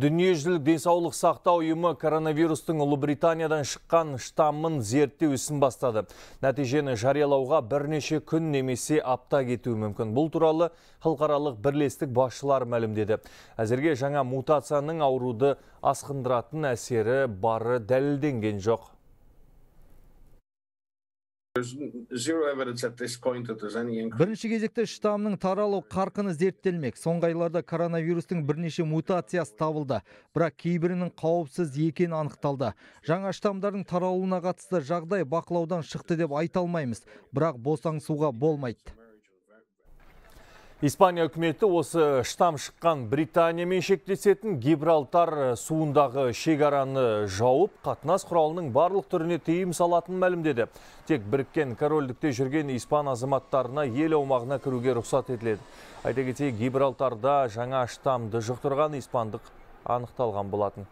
Дүниежүзілік денсаулық сақтау ұйымы коронавирустың Ұлыбританиядан шыққан штаммын зерттеу ісін бастады. Нәтижені жариялауға бірнеше күн немесе апта кетуі мүмкін. Бұл туралы халықаралық бірлестік басшылары мәлімдеді. Әзірге жаңа мутацияның ауруды асқындыратын әсері бары дәлелденген жоқ бірінші кезекте штамның таралу қарқыны зерттелмек соңғы айларда коронавирустың бірнеше мутациясы табылды бірақ кейбірінің қауіпсіз екені анықталды жаңа штамдардың таралуына қатысты жағдай бақылаудан шықты деп айта алмаймыз бірақ босаңсуға болмайды Испания үкіметі осы штам шыққан Британиямен шектесетін Гибралтар суындағы шегараны жауып, қатынас құралының барлық түріне тыйым салатын мәлімдеді. Тек біріккен корольдікте жүрген испан азаматтарына ел аумағына кіруге рұқсат етіледі. Айта Гибралтарда жаңа штамды жұқтырған испандық анықталған болатын.